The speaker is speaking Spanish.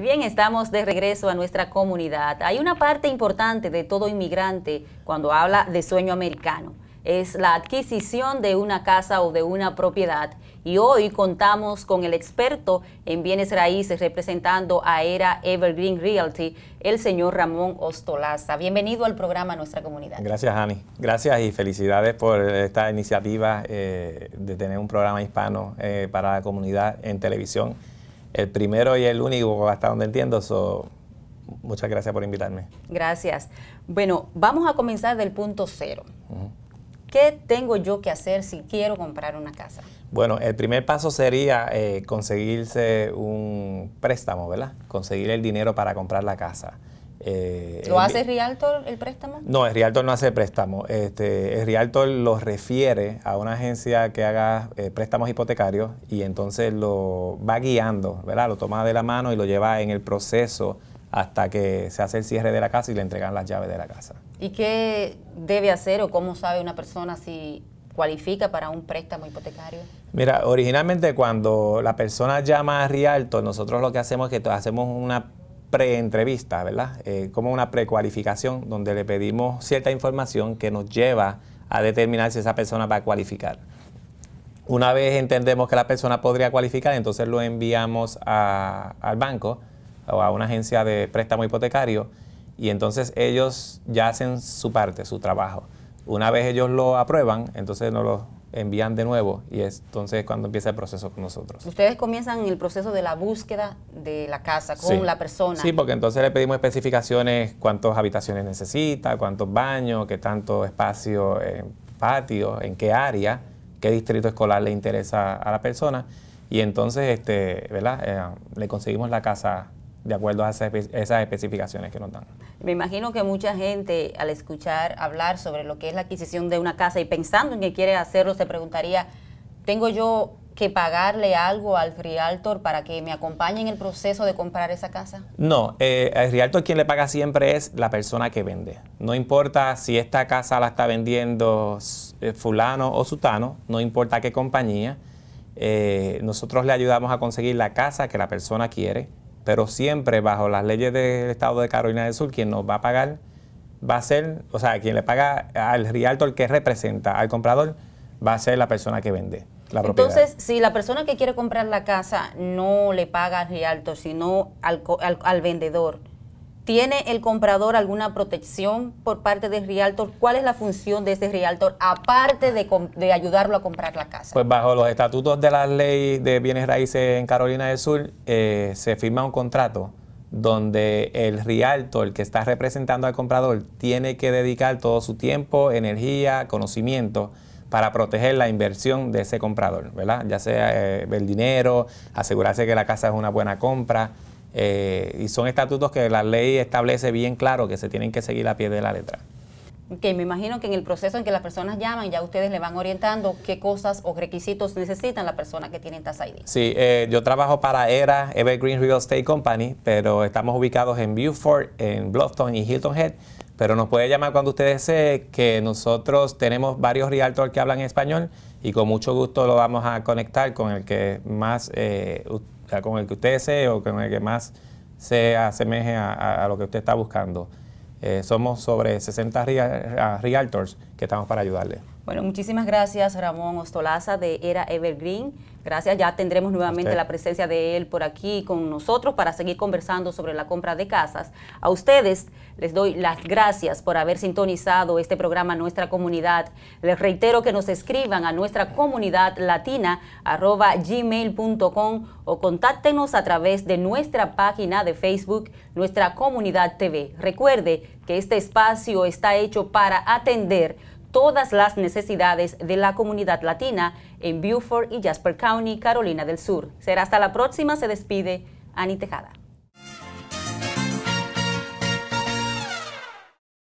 Bien, estamos de regreso a nuestra comunidad. Hay una parte importante de todo inmigrante cuando habla de sueño americano. Es la adquisición de una casa o de una propiedad. Y hoy contamos con el experto en bienes raíces representando a ERA Evergreen Realty, el señor Ramón Ostolaza. Bienvenido al programa Nuestra Comunidad. Gracias, Ani. Gracias y felicidades por esta iniciativa eh, de tener un programa hispano eh, para la comunidad en televisión el primero y el único, hasta donde entiendo. So, muchas gracias por invitarme. Gracias. Bueno, vamos a comenzar del punto cero. ¿Qué tengo yo que hacer si quiero comprar una casa? Bueno, el primer paso sería eh, conseguirse un préstamo, ¿verdad? Conseguir el dinero para comprar la casa. Eh, ¿Lo hace Rialto el préstamo? No, el Rialto no hace préstamo. Este, Rialto lo refiere a una agencia que haga eh, préstamos hipotecarios y entonces lo va guiando, ¿verdad? Lo toma de la mano y lo lleva en el proceso hasta que se hace el cierre de la casa y le entregan las llaves de la casa. ¿Y qué debe hacer o cómo sabe una persona si cualifica para un préstamo hipotecario? Mira, originalmente cuando la persona llama a Rialto, nosotros lo que hacemos es que hacemos una preentrevista, ¿verdad? Eh, como una precualificación donde le pedimos cierta información que nos lleva a determinar si esa persona va a cualificar. Una vez entendemos que la persona podría cualificar, entonces lo enviamos al banco o a una agencia de préstamo hipotecario y entonces ellos ya hacen su parte, su trabajo. Una vez ellos lo aprueban, entonces nos lo envían de nuevo y entonces es cuando empieza el proceso con nosotros. Ustedes comienzan el proceso de la búsqueda de la casa con la persona. Sí, porque entonces le pedimos especificaciones, cuántas habitaciones necesita, cuántos baños, qué tanto espacio en patio, en qué área, qué distrito escolar le interesa a la persona y entonces este, ¿verdad? Eh, le conseguimos la casa de acuerdo a esas, especificaciones que nos dan. Me imagino que mucha gente al escuchar hablar sobre lo que es la adquisición de una casa y pensando en que quiere hacerlo, se preguntaría, ¿tengo yo que pagarle algo al realtor para que me acompañe en el proceso de comprar esa casa? No, eh, el realtor quien le paga siempre es la persona que vende. No importa si esta casa la está vendiendo eh, fulano o sutano, no importa qué compañía, eh, nosotros le ayudamos a conseguir la casa que la persona quiere pero siempre bajo las leyes del Estado de Carolina del Sur, quien nos va a pagar va a ser, o sea, quien le paga al Rialto, el que representa al comprador va a ser la persona que vende. La propiedad. Entonces, si la persona que quiere comprar la casa no le paga al Rialto, sino al, al vendedor, ¿Tiene el comprador alguna protección por parte del realtor? ¿Cuál es la función de ese realtor aparte de, ayudarlo a comprar la casa? Pues bajo los estatutos de la ley de bienes raíces en Carolina del Sur eh, se firma un contrato donde el realtor el que está representando al comprador tiene que dedicar todo su tiempo, energía, conocimiento para proteger la inversión de ese comprador, ¿verdad? Ya sea eh, el dinero, asegurarse que la casa es una buena compra. Eh, y son estatutos que la ley establece bien claro que se tienen que seguir a pie de la letra. Que me imagino que en el proceso en que las personas llaman, ya ustedes le van orientando qué cosas o requisitos necesitan la persona que tiene Tax ID. Sí, eh, yo trabajo para ERA, Evergreen Real Estate Company, pero estamos ubicados en Beaufort, en Bluffton y Hilton Head pero nos puede llamar cuando usted desee, que nosotros tenemos varios realtors que hablan español y con mucho gusto lo vamos a conectar con el que más, eh, con el que usted desee o con el que más se asemeje a, lo que usted está buscando. Eh, somos sobre 60 ah, realtors que estamos para ayudarle. Bueno, muchísimas gracias Ramón Ostolaza de Era Evergreen. Gracias, ya tendremos nuevamente la presencia de él por aquí con nosotros para seguir conversando sobre la compra de casas. A ustedes les doy las gracias por haber sintonizado este programa Nuestra Comunidad. Les reitero que nos escriban a nuestra comunidad latina arroba gmail.com o contáctenos a través de nuestra página de Facebook, Nuestra Comunidad TV. Recuerde que este espacio está hecho para atender todas las necesidades de la comunidad latina en Beaufort y Jasper County, Carolina del Sur. Será hasta la próxima, se despide Ani Tejada.